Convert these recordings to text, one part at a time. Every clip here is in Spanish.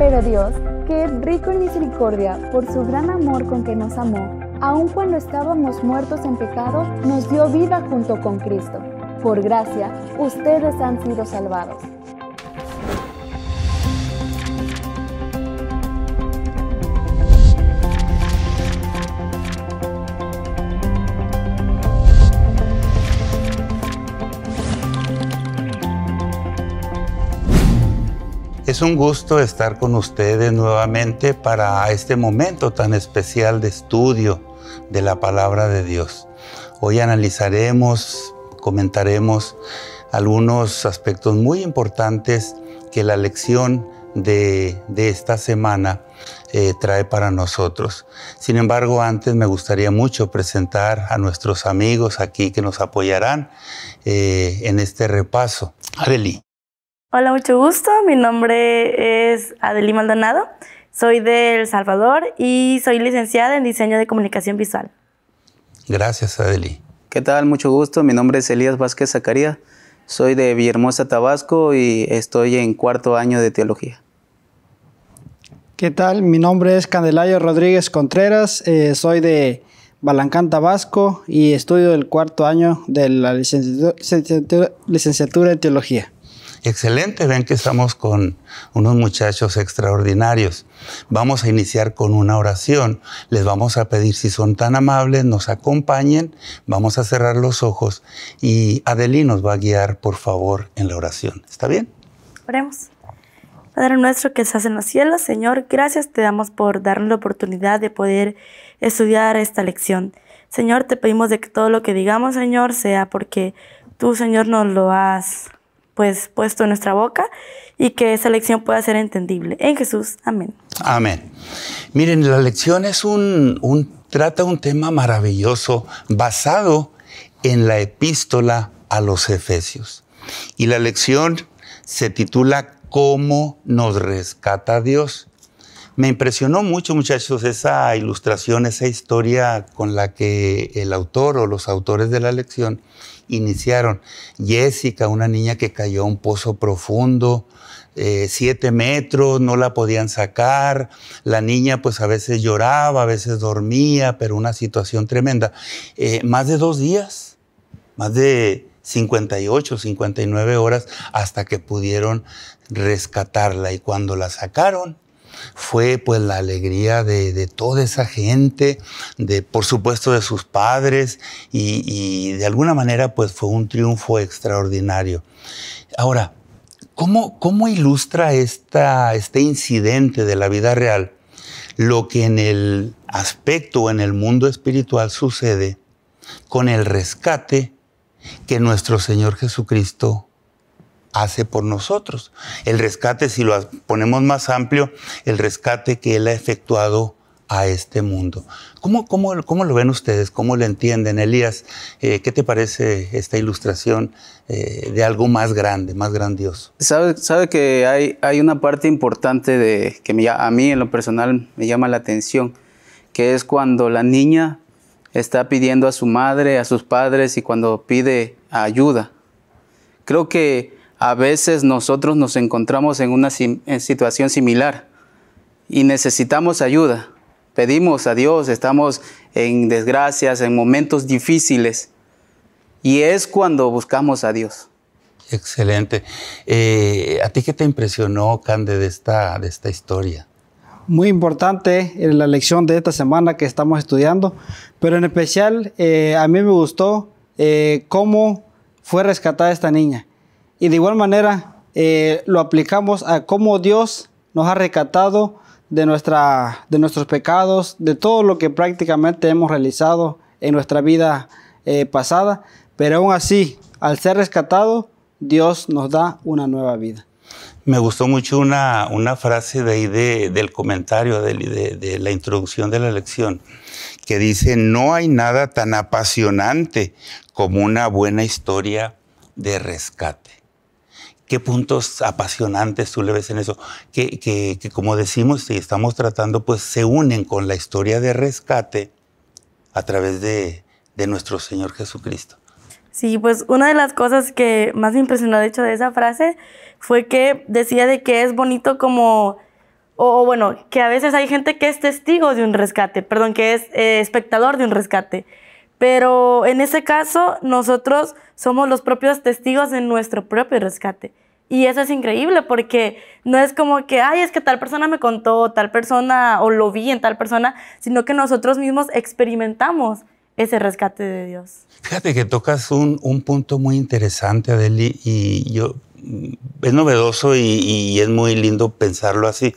Pero Dios, que es rico en misericordia por su gran amor con que nos amó, aun cuando estábamos muertos en pecado, nos dio vida junto con Cristo. Por gracia, ustedes han sido salvados. es un gusto estar con ustedes nuevamente para este momento tan especial de estudio de la palabra de Dios. Hoy analizaremos, comentaremos algunos aspectos muy importantes que la lección de, de esta semana eh, trae para nosotros. Sin embargo, antes me gustaría mucho presentar a nuestros amigos aquí que nos apoyarán eh, en este repaso. Hola, mucho gusto. Mi nombre es Adelí Maldonado. Soy de El Salvador y soy licenciada en diseño de comunicación visual. Gracias, Adeli. ¿Qué tal? Mucho gusto. Mi nombre es Elías Vázquez Zacarías. Soy de Villahermosa, Tabasco y estoy en cuarto año de teología. ¿Qué tal? Mi nombre es Candelario Rodríguez Contreras. Eh, soy de Balancán, Tabasco y estudio el cuarto año de la licenciatura en teología. Excelente, ven que estamos con unos muchachos extraordinarios. Vamos a iniciar con una oración. Les vamos a pedir, si son tan amables, nos acompañen. Vamos a cerrar los ojos y Adelí nos va a guiar, por favor, en la oración. ¿Está bien? Oremos. Padre nuestro que estás en los cielos, Señor, gracias te damos por darnos la oportunidad de poder estudiar esta lección. Señor, te pedimos de que todo lo que digamos, Señor, sea porque tú, Señor, nos lo has pues puesto en nuestra boca y que esa lección pueda ser entendible. En Jesús, amén. Amén. Miren, la lección es un, trata un tema maravilloso basado en la epístola a los Efesios. Y la lección se titula ¿Cómo nos rescata Dios? Me impresionó mucho, muchachos, esa ilustración, esa historia con la que el autor o los autores de la lección iniciaron. Jessica, una niña que cayó a un pozo profundo, eh, siete metros, no la podían sacar. La niña pues a veces lloraba, a veces dormía, pero una situación tremenda. Eh, más de dos días, más de 58, 59 horas hasta que pudieron rescatarla y cuando la sacaron, fue pues la alegría de, toda esa gente, de por supuesto de sus padres y, de alguna manera pues fue un triunfo extraordinario. Ahora, ¿cómo, cómo ilustra este incidente de la vida real lo que en el aspecto o en el mundo espiritual sucede con el rescate que nuestro Señor Jesucristo hace por nosotros. El rescate, si lo ponemos más amplio, el rescate que Él ha efectuado a este mundo. ¿Cómo, cómo, cómo lo ven ustedes? ¿Cómo lo entienden? Elías, eh, ¿qué te parece esta ilustración eh, de algo más grande, más grandioso? Sabe, sabe que hay, hay una parte importante de, que a mí en lo personal me llama la atención, que es cuando la niña está pidiendo a su madre, a sus padres y cuando pide ayuda. Creo que a veces nosotros nos encontramos en una situación similar y necesitamos ayuda. Pedimos a Dios, estamos en desgracias, en momentos difíciles. Y es cuando buscamos a Dios. Excelente. Eh, ¿A ti qué te impresionó, Cande, de esta, historia? Muy importante eh, la lección de esta semana que estamos estudiando, pero en especial eh, a mí me gustó cómo fue rescatada esta niña. Y de igual manera eh, lo aplicamos a cómo Dios nos ha rescatado de, nuestra, de nuestros pecados, de todo lo que prácticamente hemos realizado en nuestra vida eh, pasada. Pero aún así, al ser rescatado, Dios nos da una nueva vida. Me gustó mucho una, una frase de ahí del comentario, de, la introducción de la lección, que dice, no hay nada tan apasionante como una buena historia de rescate qué puntos apasionantes tú le ves en eso, que, que, como decimos y estamos tratando, pues se unen con la historia de rescate a través de, de nuestro Señor Jesucristo. Sí, pues una de las cosas que más me impresionó, de hecho, de esa frase fue que decía de que es bonito como, o, bueno, que a veces hay gente que es testigo de un rescate, perdón, que es eh, espectador de un rescate. Pero en ese caso, nosotros somos los propios testigos de nuestro propio rescate. Y eso es increíble porque no es como que, ay, es que tal persona me contó, tal persona, o lo vi en tal persona, sino que nosotros mismos experimentamos ese rescate de Dios. Fíjate que tocas un, punto muy interesante, Adeli, y yo, mm, es novedoso y, es muy lindo pensarlo así,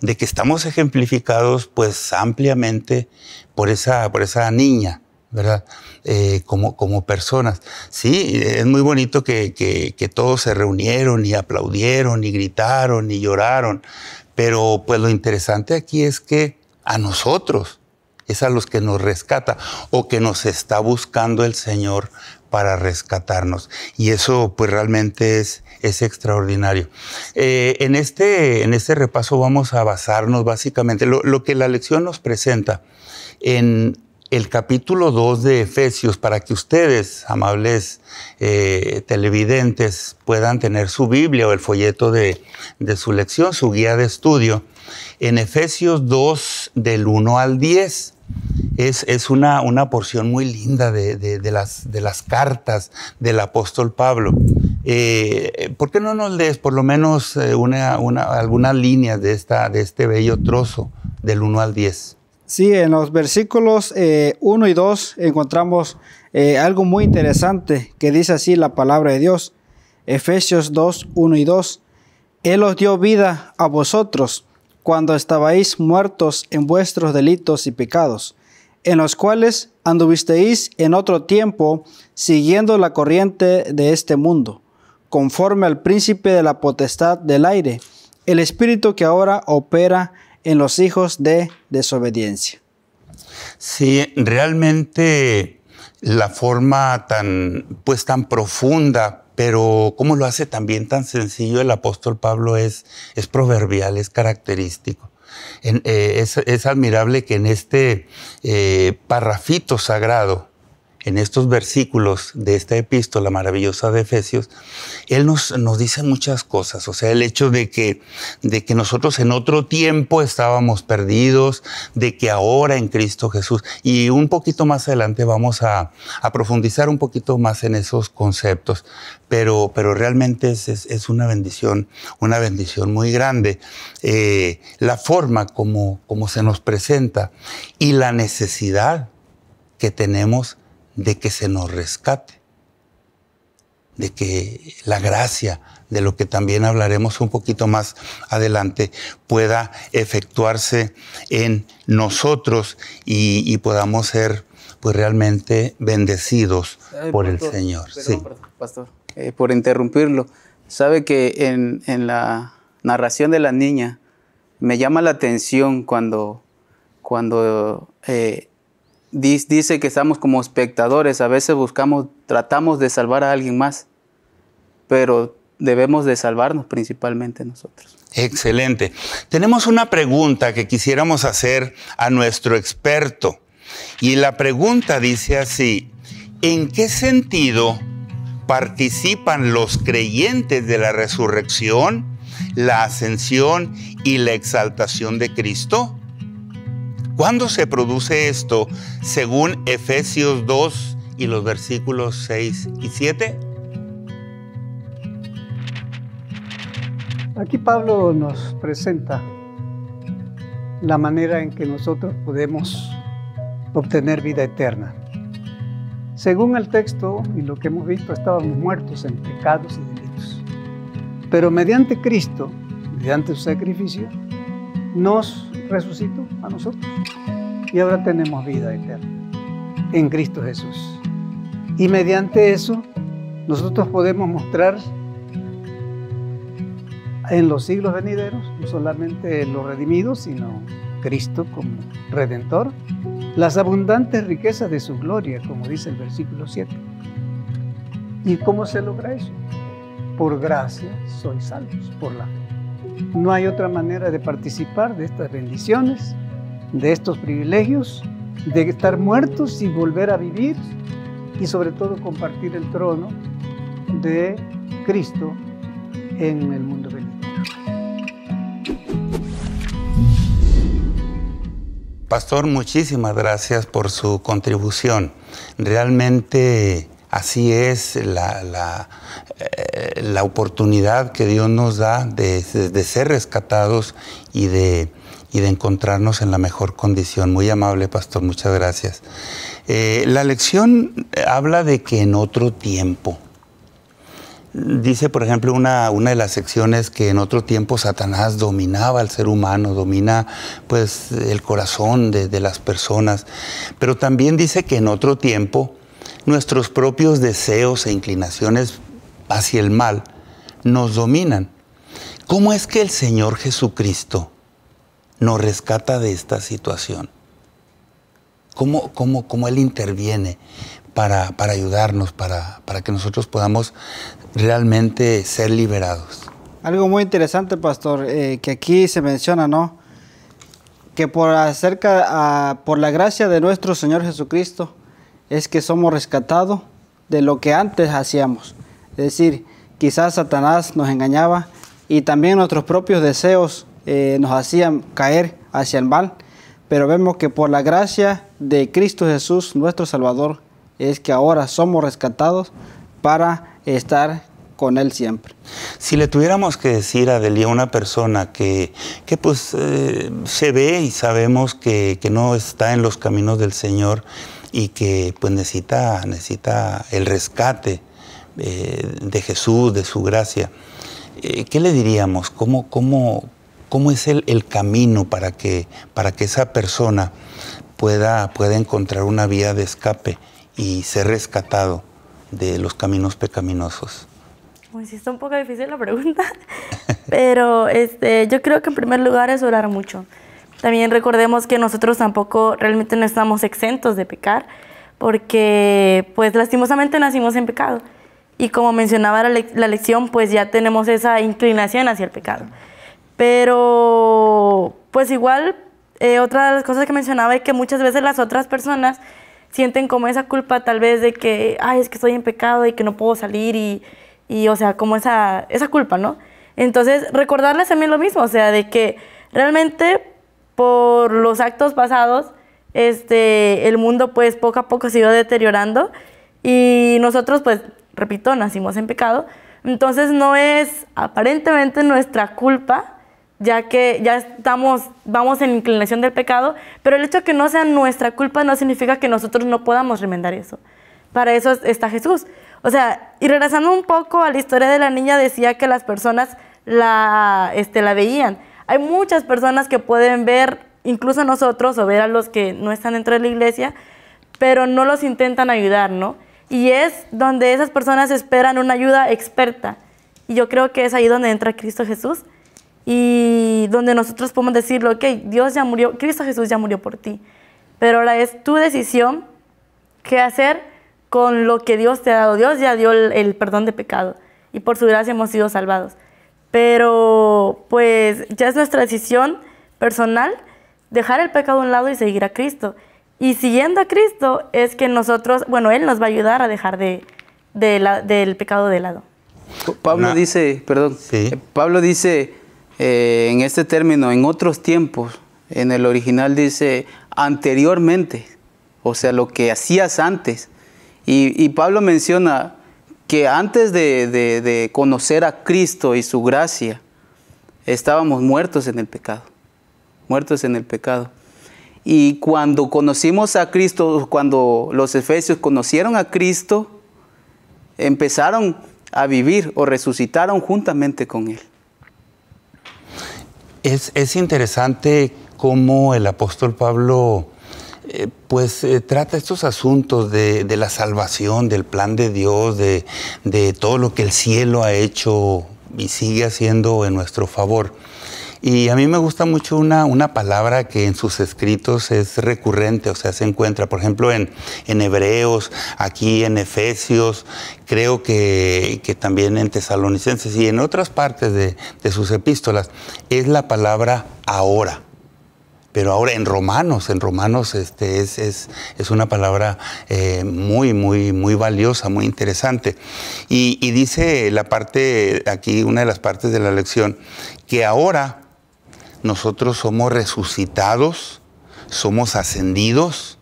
de que estamos ejemplificados pues ampliamente por esa, por esa niña ¿verdad? Eh, como, como personas. Sí, es muy bonito que, todos se reunieron y aplaudieron y gritaron y lloraron, pero pues lo interesante aquí es que a nosotros es a los que nos rescata o que nos está buscando el Señor para rescatarnos. Y eso pues realmente es, es extraordinario. Eh, en, este, en este repaso vamos a basarnos básicamente, lo, lo que la lección nos presenta en el capítulo 2 de Efesios para que ustedes, amables eh, televidentes, puedan tener su Biblia o el folleto de, su lección, su guía de estudio. En Efesios 2 del 1 al 10 es, es una, una, porción muy linda de, las, de las cartas del apóstol Pablo. Eh, ¿Por qué no nos lees por lo menos eh, una, algunas líneas de, esta, de este bello trozo del 1 al 10? Sí, en los versículos 1 eh, y 2 encontramos eh, algo muy interesante que dice así la palabra de Dios. Efesios 2, 1 y 2. Él os dio vida a vosotros cuando estabais muertos en vuestros delitos y pecados, en los cuales anduvisteis en otro tiempo siguiendo la corriente de este mundo, conforme al príncipe de la potestad del aire, el espíritu que ahora opera en los hijos de desobediencia. Sí, realmente la forma tan, pues tan profunda, pero como lo hace también tan sencillo el apóstol Pablo es, es proverbial, es característico. Eh, es, admirable que en este eh, parrafito sagrado, en estos versículos de esta epístola maravillosa de Efesios, Él nos, nos dice muchas cosas. O sea, el hecho de que, de que nosotros en otro tiempo estábamos perdidos, de que ahora en Cristo Jesús, y un poquito más adelante vamos a, a profundizar un poquito más en esos conceptos, pero, pero realmente es, es, una bendición, una bendición muy grande. Eh, la forma como, como se nos presenta y la necesidad que tenemos de que se nos rescate, de que la gracia, de lo que también hablaremos un poquito más adelante, pueda efectuarse en nosotros y, podamos ser pues realmente bendecidos por el Señor. sí. Pastor, eh, por interrumpirlo. Sabe que en, la narración de la niña me llama la atención cuando, cuando eh, dice que estamos como espectadores, a veces buscamos, tratamos de salvar a alguien más, pero debemos de salvarnos principalmente nosotros. Excelente. Tenemos una pregunta que quisiéramos hacer a nuestro experto. Y la pregunta dice así, ¿en qué sentido participan los creyentes de la resurrección, la ascensión y la exaltación de Cristo? ¿Cuándo se produce esto según Efesios 2 y los versículos 6 y 7? Aquí Pablo nos presenta la manera en que nosotros podemos obtener vida eterna. Según el texto y lo que hemos visto, estábamos muertos en pecados y delitos. Pero mediante Cristo, mediante su sacrificio, nos resucitó a nosotros. Y ahora tenemos vida eterna en Cristo Jesús. Y mediante eso nosotros podemos mostrar en los siglos venideros no solamente los redimidos, sino Cristo como redentor, las abundantes riquezas de su gloria, como dice el versículo 7. ¿Y cómo se logra eso? Por gracia sois salvos, por la fe. No hay otra manera de participar de estas bendiciones, de estos privilegios, de estar muertos y volver a vivir y sobre todo compartir el trono de Cristo en el mundo venidero. Pastor, muchísimas gracias por su contribución. Realmente así es la, eh, la oportunidad que Dios nos da de, ser rescatados y de, de encontrarnos en la mejor condición. Muy amable, pastor, muchas gracias. Eh, la lección habla de que en otro tiempo, dice por ejemplo una, una, de las secciones que en otro tiempo Satanás dominaba al ser humano, domina pues el corazón de, de las personas, pero también dice que en otro tiempo nuestros propios deseos e inclinaciones hacia el mal nos dominan. ¿Cómo es que el Señor Jesucristo nos rescata de esta situación? ¿Cómo, cómo, cómo Él interviene para, para ayudarnos, para, que nosotros podamos realmente ser liberados? Algo muy interesante, pastor, eh, que aquí se menciona, ¿no? Que por, acerca por la gracia de nuestro Señor Jesucristo es que somos rescatados de lo que antes hacíamos. Es decir, quizás Satanás nos engañaba y también nuestros propios deseos eh, nos hacían caer hacia el mal, pero vemos que por la gracia de Cristo Jesús, nuestro Salvador, es que ahora somos rescatados para estar con Él siempre. Si le tuviéramos que decir a Delia una persona que, que pues eh, se ve y sabemos que, que, no está en los caminos del Señor y que pues necesita, necesita el rescate, eh, de Jesús, de su gracia, eh, ¿qué le diríamos? ¿Cómo, cómo, cómo es el, camino para que, para que esa persona pueda, pueda encontrar una vía de escape y ser rescatado de los caminos pecaminosos? Pues sí, está un poco difícil la pregunta, pero este, yo creo que en primer lugar es orar mucho. También recordemos que nosotros tampoco realmente no estamos exentos de pecar, porque pues lastimosamente nacimos en pecado. Y como mencionaba la, lección, pues ya tenemos esa inclinación hacia el pecado. Pero, pues igual, eh, otra de las cosas que mencionaba es que muchas veces las otras personas sienten como esa culpa tal vez de que, ay, es que estoy en pecado y que no puedo salir y, y o sea, como esa, esa culpa, ¿no? Entonces, recordarles también lo mismo, o sea, de que realmente por los actos pasados, este, el mundo pues poco a poco se iba deteriorando y nosotros pues repito, nacimos en pecado. Entonces no es aparentemente nuestra culpa, ya que ya estamos, vamos en inclinación del pecado, pero el hecho de que no sea nuestra culpa no significa que nosotros no podamos remendar eso. Para eso está Jesús. O sea, y regresando un poco a la historia de la niña, decía que las personas la, este, la veían. Hay muchas personas que pueden ver, incluso nosotros, o ver a los que no están dentro de la iglesia, pero no los intentan ayudar, ¿no? Y es donde esas personas esperan una ayuda experta. Y yo creo que es ahí donde entra Cristo Jesús y donde nosotros podemos decirle, ok, Dios ya murió, Cristo Jesús ya murió por ti. Pero ahora es tu decisión qué hacer con lo que Dios te ha dado. Dios ya dio el, el perdón de pecado y por su gracia hemos sido salvados. Pero pues ya es nuestra decisión personal dejar el pecado a un lado y seguir a Cristo. Y siguiendo a Cristo es que nosotros, bueno, Él nos va a ayudar a dejar de, la, del pecado de lado. Pablo dice, perdón, eh, Pablo dice eh, en este término, en otros tiempos, en el original dice anteriormente, o sea, lo que hacías antes. Y, Pablo menciona que antes de conocer a Cristo y su gracia, estábamos muertos en el pecado, muertos en el pecado. Y cuando conocimos a Cristo, cuando los efesios conocieron a Cristo, empezaron a vivir o resucitaron juntamente con Él. Es, interesante cómo el apóstol Pablo eh, pues eh, trata estos asuntos de, la salvación, del plan de Dios, de, de, todo lo que el cielo ha hecho y sigue haciendo en nuestro favor. Y a mí me gusta mucho una, una palabra que en sus escritos es recurrente, o sea, se encuentra, por ejemplo, en, en Hebreos, aquí en Efesios, creo que, también en Tesalonicenses y en otras partes de, sus epístolas, es la palabra ahora pero ahora en romanos, en romanos este, es, es, una palabra eh, muy, muy, muy valiosa, muy interesante. y, dice la parte, aquí una de las partes de la lección, que ahora nosotros somos resucitados, somos ascendidos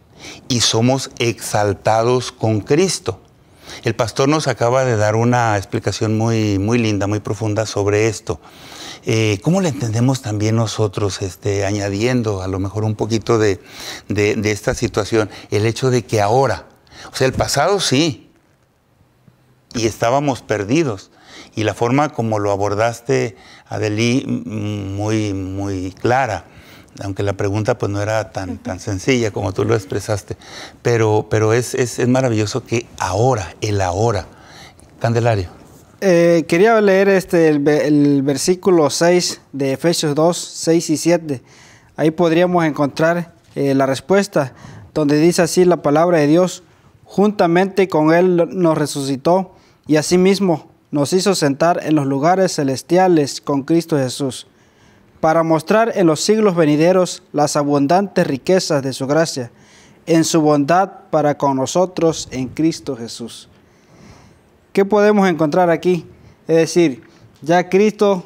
y somos exaltados con Cristo. El pastor nos acaba de dar una explicación muy, muy linda, muy profunda sobre esto. Eh, ¿Cómo le entendemos también nosotros, este, añadiendo a lo mejor un poquito de esta situación? El hecho de que ahora, o sea, el pasado sí, y estábamos perdidos, y la forma como lo abordaste Adelí muy, muy clara, aunque la pregunta pues no era tan, tan sencilla como tú lo expresaste, pero, pero es, es, maravilloso que ahora, el ahora, Candelario. Eh, quería leer este, el, versículo 6 de Efesios 2, 6 y 7. Ahí podríamos encontrar eh, la respuesta, donde dice así la palabra de Dios, juntamente con Él nos resucitó y asimismo nos hizo sentar en los lugares celestiales con Cristo Jesús, para mostrar en los siglos venideros las abundantes riquezas de su gracia, en su bondad para con nosotros en Cristo Jesús. ¿Qué podemos encontrar aquí? Es decir, ya Cristo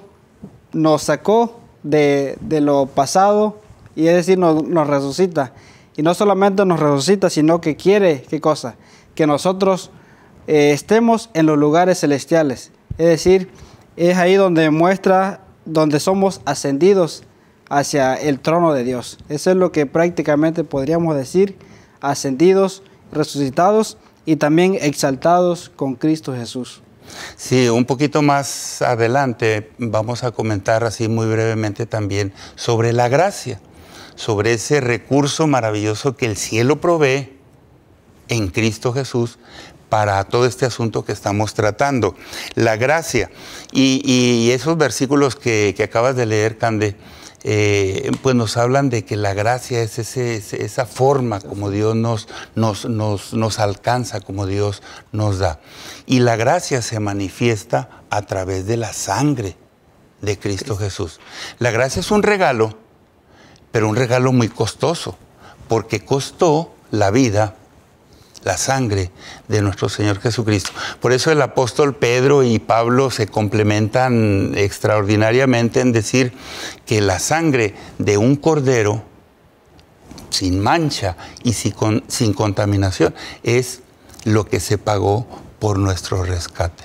nos sacó de, lo pasado y es decir, nos, nos resucita. Y no solamente nos resucita, sino que quiere, ¿qué cosa? Que nosotros eh, estemos en los lugares celestiales. Es decir, es ahí donde muestra, donde somos ascendidos hacia el trono de Dios. Eso es lo que prácticamente podríamos decir, ascendidos, resucitados y también exaltados con Cristo Jesús. Sí, un poquito más adelante vamos a comentar así muy brevemente también sobre la gracia, sobre ese recurso maravilloso que el cielo provee en Cristo Jesús para todo este asunto que estamos tratando, la gracia. Y, esos versículos que, acabas de leer, Cande, eh, pues nos hablan de que la gracia es esa forma como Dios nos, nos, nos alcanza, como Dios nos da. Y la gracia se manifiesta a través de la sangre de Cristo Jesús. La gracia es un regalo, pero un regalo muy costoso, porque costó la vida la sangre de nuestro Señor Jesucristo. Por eso el apóstol Pedro y Pablo se complementan extraordinariamente en decir que la sangre de un cordero sin mancha y sin, contaminación es lo que se pagó por nuestro rescate.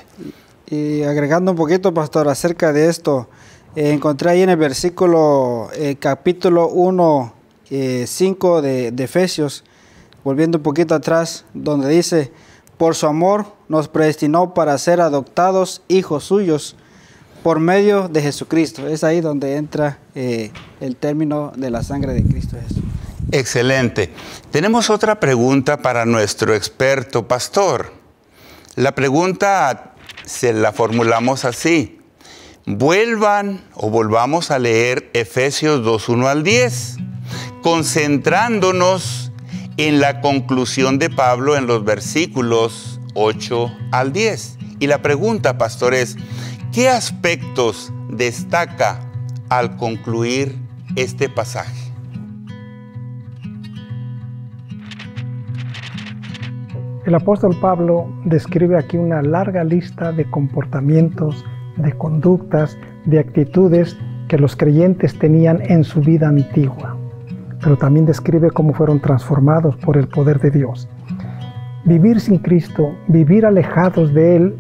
Y agregando un poquito, pastor, acerca de esto, eh, encontré ahí en el versículo eh, capítulo 1, 5 eh, de, de Efesios, volviendo un poquito atrás, donde dice, por su amor nos predestinó para ser adoptados hijos suyos por medio de Jesucristo. Es ahí donde entra eh, el término de la sangre de Cristo Jesús. Excelente. Tenemos otra pregunta para nuestro experto pastor. La pregunta se la formulamos así. Vuelvan o volvamos a leer Efesios 2.1 al 10, concentrándonos en la conclusión de Pablo en los versículos 8 al 10. Y la pregunta, pastor, es, ¿qué aspectos destaca al concluir este pasaje? El apóstol Pablo describe aquí una larga lista de comportamientos, de conductas, de actitudes que los creyentes tenían en su vida antigua pero también describe cómo fueron transformados por el poder de Dios. Vivir sin Cristo, vivir alejados de Él,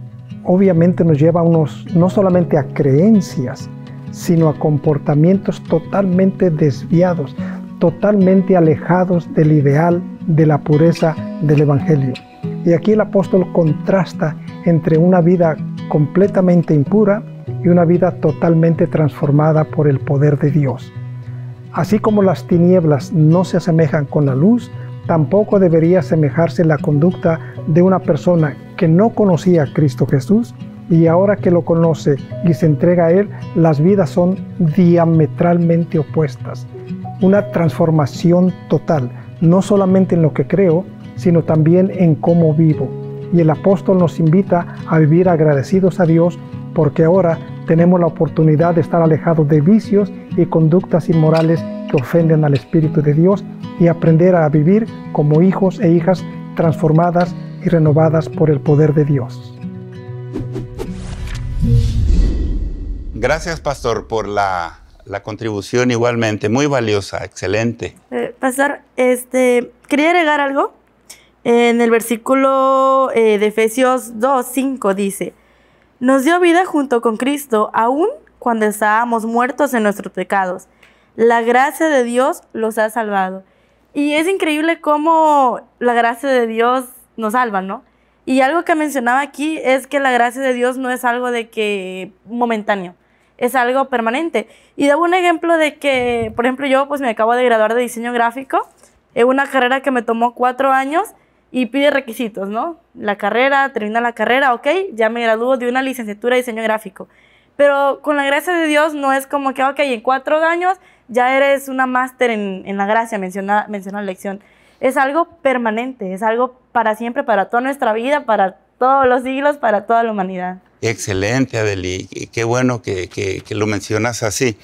obviamente nos lleva a no solamente a creencias, sino a comportamientos totalmente desviados, totalmente alejados del ideal de la pureza del Evangelio. Y aquí el apóstol contrasta entre una vida completamente impura y una vida totalmente transformada por el poder de Dios. Así como las tinieblas no se asemejan con la luz, tampoco debería asemejarse la conducta de una persona que no conocía a Cristo Jesús y ahora que lo conoce y se entrega a Él, las vidas son diametralmente opuestas. Una transformación total, no solamente en lo que creo, sino también en cómo vivo. Y el apóstol nos invita a vivir agradecidos a Dios porque ahora tenemos la oportunidad de estar alejados de vicios y conductas inmorales que ofenden al Espíritu de Dios y aprender a vivir como hijos e hijas transformadas y renovadas por el poder de Dios. Gracias, pastor, por la, contribución igualmente, muy valiosa, excelente. Eh, pastor, este, quería agregar algo. En el versículo eh, de Efesios 2, 5 dice, nos dio vida junto con Cristo, aún cuando estábamos muertos en nuestros pecados. La gracia de Dios los ha salvado. Y es increíble cómo la gracia de Dios nos salva, ¿no? Y algo que mencionaba aquí es que la gracia de Dios no es algo de que momentáneo, es algo permanente. Y debo un ejemplo de que, por ejemplo, yo pues me acabo de graduar de diseño gráfico, es eh, una carrera que me tomó cuatro años y pide requisitos, ¿no? La carrera, termina la carrera, ok, ya me graduó de una licenciatura de diseño gráfico. Pero con la gracia de Dios no es como que, ok, en cuatro años ya eres una máster en, la gracia, mencionada menciona la lección. Es algo permanente, es algo para siempre, para toda nuestra vida, para todos los siglos, para toda la humanidad. Excelente, Adelie. Qué bueno que, lo mencionas así.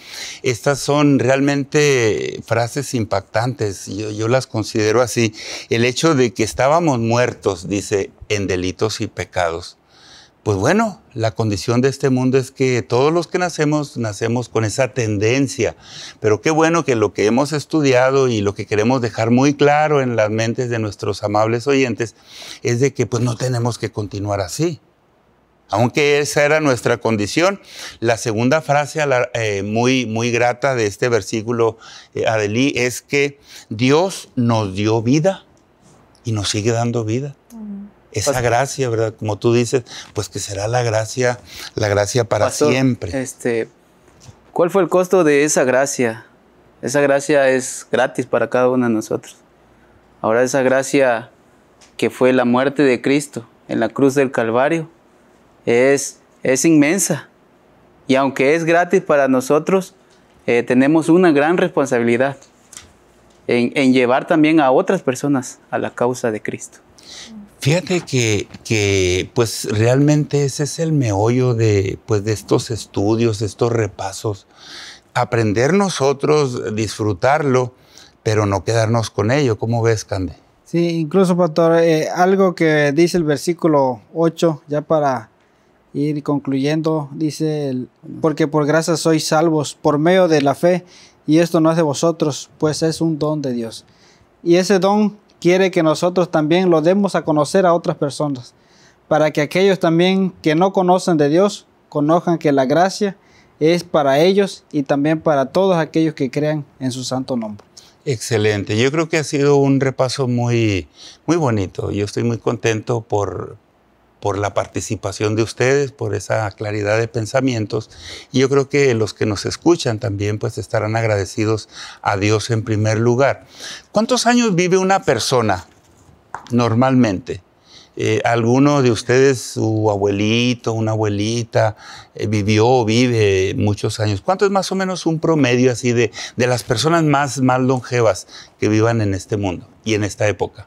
Estas son realmente frases impactantes. Yo, yo las considero así. El hecho de que estábamos muertos, dice, en delitos y pecados. Pues bueno, la condición de este mundo es que todos los que nacemos nacemos con esa tendencia, pero qué bueno que lo que hemos estudiado y lo que queremos dejar muy claro en las mentes de nuestros amables oyentes es de que pues no tenemos que continuar así. Aunque esa era nuestra condición, la segunda frase eh, muy, muy grata de este versículo, eh, Adelí, es que Dios nos dio vida y nos sigue dando vida. Esa pues gracia, ¿verdad? Como tú dices, pues que será la gracia, la gracia para siempre. Este, ¿Cuál fue el costo de esa gracia? Esa gracia es gratis para cada uno de nosotros. Ahora esa gracia que fue la muerte de Cristo en la cruz del Calvario es, es inmensa. Y aunque es gratis para nosotros, eh, tenemos una gran responsabilidad en, llevar también a otras personas a la causa de Cristo. Fíjate que, pues realmente ese es el meollo de, pues, de estos estudios, estos repasos. Aprender nosotros, disfrutarlo, pero no quedarnos con ello. ¿Cómo ves, Cande? Sí, incluso, Pastor, eh, algo que dice el versículo 8, ya para ir concluyendo, dice, porque por gracia sois salvos por medio de la fe, y esto no es de vosotros, pues es un don de Dios. Y ese don quiere que nosotros también lo demos a conocer a otras personas, para que aquellos también que no conocen de Dios conozcan que la gracia es para ellos y también para todos aquellos que crean en su santo nombre. Excelente, yo creo que ha sido un repaso muy, muy bonito. Yo estoy muy contento por, por la participación de ustedes, por esa claridad de pensamientos. Y yo creo que los que nos escuchan también pues estarán agradecidos a Dios en primer lugar. ¿Cuántos años vive una persona normalmente? Eh, alguno de ustedes, su abuelito, una abuelita, eh, vivió o vive muchos años. ¿Cuánto es más o menos un promedio así de, de las personas más, más longevas que vivan en este mundo y en esta época?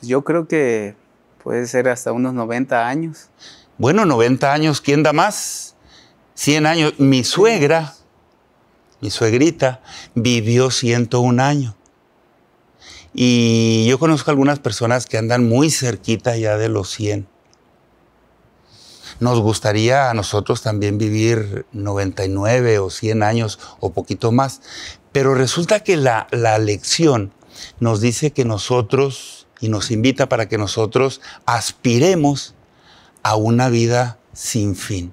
Yo creo que Puede ser hasta unos 90 años. Bueno, 90 años, ¿quién da más? 100 años. Mi suegra, mi suegrita, vivió 101 años. Y yo conozco algunas personas que andan muy cerquita ya de los 100. Nos gustaría a nosotros también vivir 99 o 100 años o poquito más, pero resulta que la, la lección nos dice que nosotros y nos invita para que nosotros aspiremos a una vida sin fin.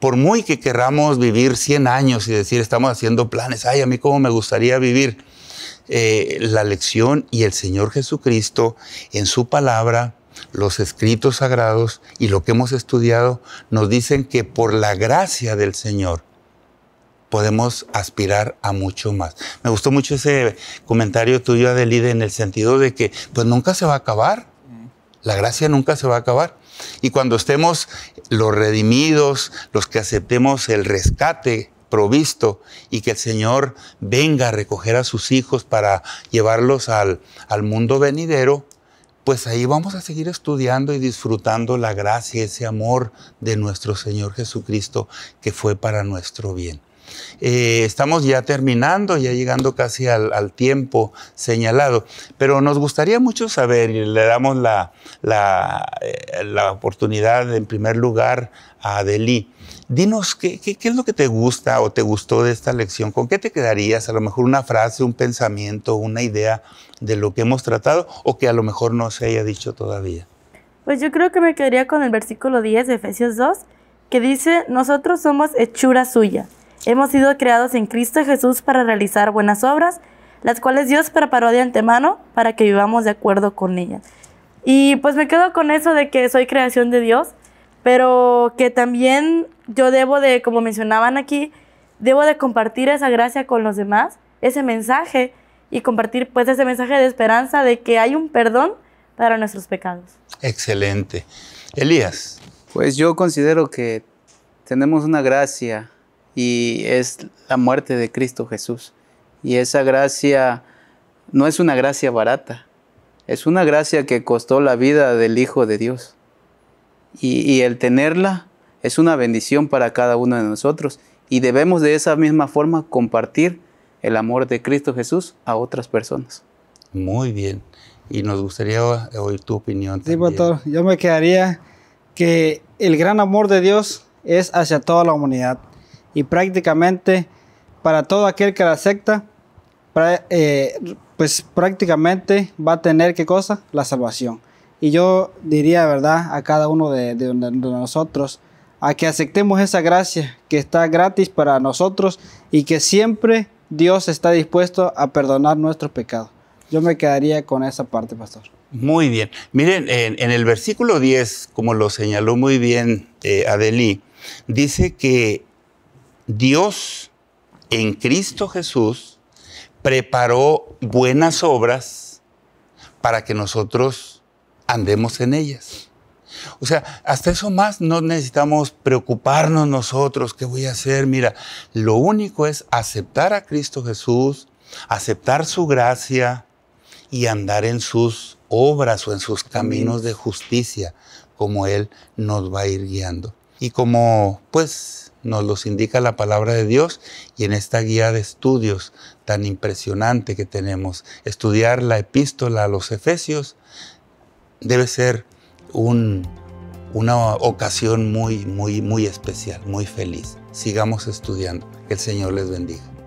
Por muy que querramos vivir 100 años y decir, estamos haciendo planes, ay, a mí cómo me gustaría vivir, eh, la lección y el Señor Jesucristo en su palabra, los escritos sagrados y lo que hemos estudiado, nos dicen que por la gracia del Señor podemos aspirar a mucho más. Me gustó mucho ese comentario tuyo, Adelide, en el sentido de que pues nunca se va a acabar. La gracia nunca se va a acabar. Y cuando estemos los redimidos, los que aceptemos el rescate provisto y que el Señor venga a recoger a sus hijos para llevarlos al, al mundo venidero, pues ahí vamos a seguir estudiando y disfrutando la gracia, ese amor de nuestro Señor Jesucristo que fue para nuestro bien. Eh, estamos ya terminando, ya llegando casi al, tiempo señalado, pero nos gustaría mucho saber, y le damos la, eh, oportunidad en primer lugar a Adelí. Dinos, ¿qué, qué, es lo que te gusta o te gustó de esta lección? ¿Con qué te quedarías? A lo mejor una frase, un pensamiento, una idea de lo que hemos tratado o que a lo mejor no se haya dicho todavía. Pues yo creo que me quedaría con el versículo 10 de Efesios 2, que dice, nosotros somos hechura suya Hemos sido creados en Cristo Jesús para realizar buenas obras, las cuales Dios preparó de antemano para que vivamos de acuerdo con ellas. Y pues me quedo con eso de que soy creación de Dios, pero que también yo debo de, como mencionaban aquí, debo de compartir esa gracia con los demás, ese mensaje y compartir pues ese mensaje de esperanza de que hay un perdón para nuestros pecados. Excelente. Elías. Pues yo considero que tenemos una gracia y es la muerte de Cristo Jesús. Y esa gracia no es una gracia barata, es una gracia que costó la vida del Hijo de Dios. Y, el tenerla es una bendición para cada uno de nosotros y debemos de esa misma forma compartir el amor de Cristo Jesús a otras personas. Muy bien. Y nos gustaría oír tu opinión. Sí, yo me quedaría que el gran amor de Dios es hacia toda la humanidad y prácticamente para todo aquel que la acepta, eh, pues prácticamente va a tener qué cosa? La salvación. Y yo diría, ¿verdad?, a cada uno de, nosotros, a que aceptemos esa gracia que está gratis para nosotros y que siempre Dios está dispuesto a perdonar nuestros pecados. Yo me quedaría con esa parte, pastor. Muy bien. Miren, en, el versículo 10, como lo señaló muy bien eh, Adelí, dice que Dios en Cristo Jesús preparó buenas obras para que nosotros andemos en ellas. O sea, hasta eso más no necesitamos preocuparnos nosotros, ¿qué voy a hacer? Mira, lo único es aceptar a Cristo Jesús, aceptar su gracia y andar en sus obras o en sus caminos de justicia, como Él nos va a ir guiando y como pues nos los indica la palabra de Dios y en esta guía de estudios tan impresionante que tenemos, estudiar la epístola a los Efesios debe ser una ocasión muy, muy, muy especial, muy feliz. Sigamos estudiando. Que el Señor les bendiga.